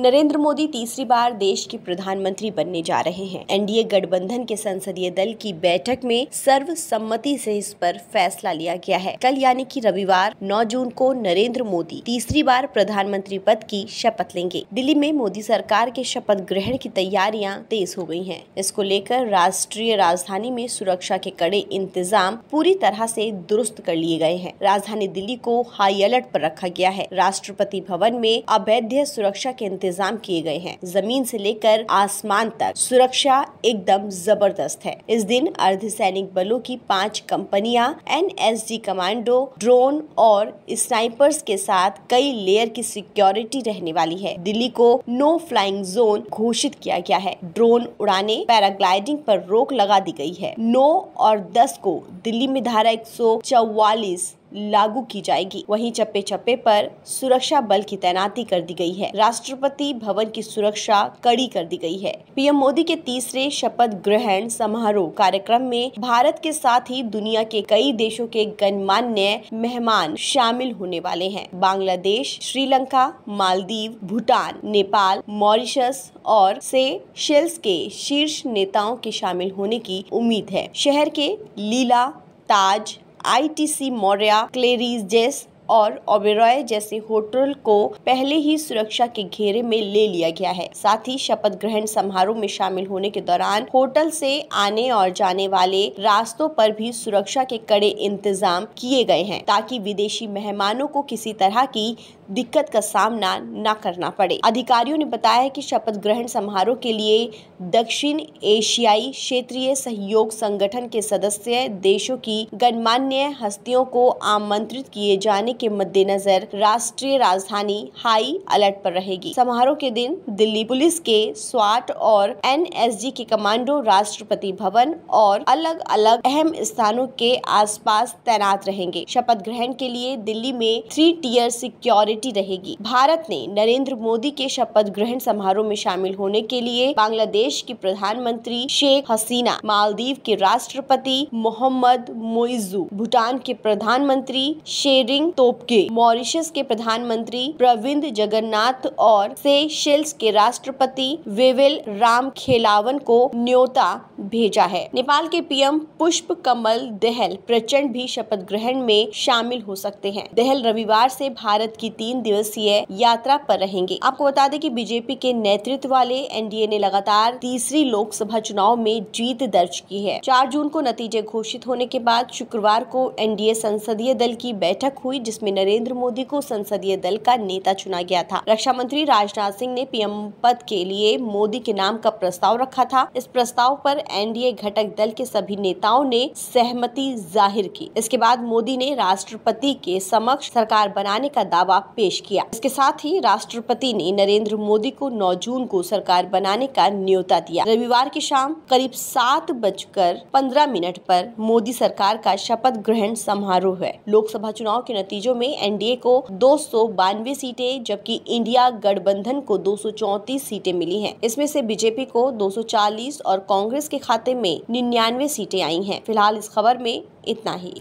नरेंद्र मोदी तीसरी बार देश के प्रधानमंत्री बनने जा रहे हैं एनडीए गठबंधन के संसदीय दल की बैठक में सर्वसम्मति से इस पर फैसला लिया गया है कल यानी कि रविवार 9 जून को नरेंद्र मोदी तीसरी बार प्रधानमंत्री पद की शपथ लेंगे दिल्ली में मोदी सरकार के शपथ ग्रहण की तैयारियां तेज हो गयी है इसको लेकर राष्ट्रीय राजधानी में सुरक्षा के कड़े इंतजाम पूरी तरह से दुरुस्त कर लिए गए हैं राजधानी दिल्ली को हाई अलर्ट पर रखा गया है राष्ट्रपति भवन में अवैध सुरक्षा के इंतजाम इंतजाम किए गए हैं जमीन से लेकर आसमान तक सुरक्षा एकदम जबरदस्त है इस दिन सैनिक बलों की पांच कंपनियां जी कमांडो ड्रोन और स्नाइपर्स के साथ कई लेयर की सिक्योरिटी रहने वाली है दिल्ली को नो फ्लाइंग जोन घोषित किया गया है ड्रोन उड़ाने पैराग्लाइडिंग पर रोक लगा दी गई है नौ और दस को दिल्ली में धारा एक लागू की जाएगी वहीं चप्पे चप्पे पर सुरक्षा बल की तैनाती कर दी गई है राष्ट्रपति भवन की सुरक्षा कड़ी कर दी गई है पीएम मोदी के तीसरे शपथ ग्रहण समारोह कार्यक्रम में भारत के साथ ही दुनिया के कई देशों के गणमान्य मेहमान शामिल होने वाले हैं बांग्लादेश श्रीलंका मालदीव भूटान नेपाल मॉरिशस और से शेल्स के शीर्ष नेताओं के शामिल होने की उम्मीद है शहर के लीला ताज आईटीसी मौर्या क्लेरीज जेस और ओबेरॉय जैसे होटल को पहले ही सुरक्षा के घेरे में ले लिया गया है साथ ही शपथ ग्रहण समारोह में शामिल होने के दौरान होटल से आने और जाने वाले रास्तों पर भी सुरक्षा के कड़े इंतजाम किए गए हैं ताकि विदेशी मेहमानों को किसी तरह की दिक्कत का सामना न करना पड़े अधिकारियों ने बताया कि शपथ ग्रहण समारोह के लिए दक्षिण एशियाई क्षेत्रीय सहयोग संगठन के सदस्य देशों की गणमान्य हस्तियों को आमंत्रित किए जाने के मद्देनजर राष्ट्रीय राजधानी हाई अलर्ट पर रहेगी समारोह के दिन दिल्ली पुलिस के स्वाट और एनएसजी के कमांडो राष्ट्रपति भवन और अलग अलग अहम स्थानों के आसपास तैनात रहेंगे शपथ ग्रहण के लिए दिल्ली में थ्री टीयर सिक्योरिटी फॉर्मेलिटी रहेगी भारत ने नरेंद्र मोदी के शपथ ग्रहण समारोह में शामिल होने के लिए बांग्लादेश की प्रधानमंत्री शेख हसीना मालदीव के राष्ट्रपति मोहम्मद मोइजू भूटान के प्रधानमंत्री शेरिंग तोपके मॉरिशस के प्रधानमंत्री प्रविंद जगन्नाथ और सेशेल्स के राष्ट्रपति वेवेल राम खेलावन को न्योता भेजा है नेपाल के पीएम पुष्प कमल दहल प्रचंड भी शपथ ग्रहण में शामिल हो सकते हैं दहल रविवार से भारत की तीन तीन दिवसीय यात्रा पर रहेंगे आपको बता दें कि बीजेपी के नेतृत्व वाले एनडीए ने लगातार तीसरी लोकसभा चुनाव में जीत दर्ज की है चार जून को नतीजे घोषित होने के बाद शुक्रवार को एनडीए संसदीय दल की बैठक हुई जिसमें नरेंद्र मोदी को संसदीय दल का नेता चुना गया था रक्षा मंत्री राजनाथ सिंह ने पीएम पद के लिए मोदी के नाम का प्रस्ताव रखा था इस प्रस्ताव पर एनडीए घटक दल के सभी नेताओं ने सहमति जाहिर की इसके बाद मोदी ने राष्ट्रपति के समक्ष सरकार बनाने का दावा पेश किया इसके साथ ही राष्ट्रपति ने नरेंद्र मोदी को 9 जून को सरकार बनाने का न्योता दिया रविवार की शाम करीब सात बजकर पंद्रह मिनट पर मोदी सरकार का शपथ ग्रहण समारोह है लोकसभा चुनाव के नतीजों में एनडीए को दो सीटें जबकि इंडिया गठबंधन को दो सीटें मिली है इसमें से बीजेपी को 240 और कांग्रेस के खाते में निन्यानवे सीटें आई हैं फिलहाल इस खबर में इतना ही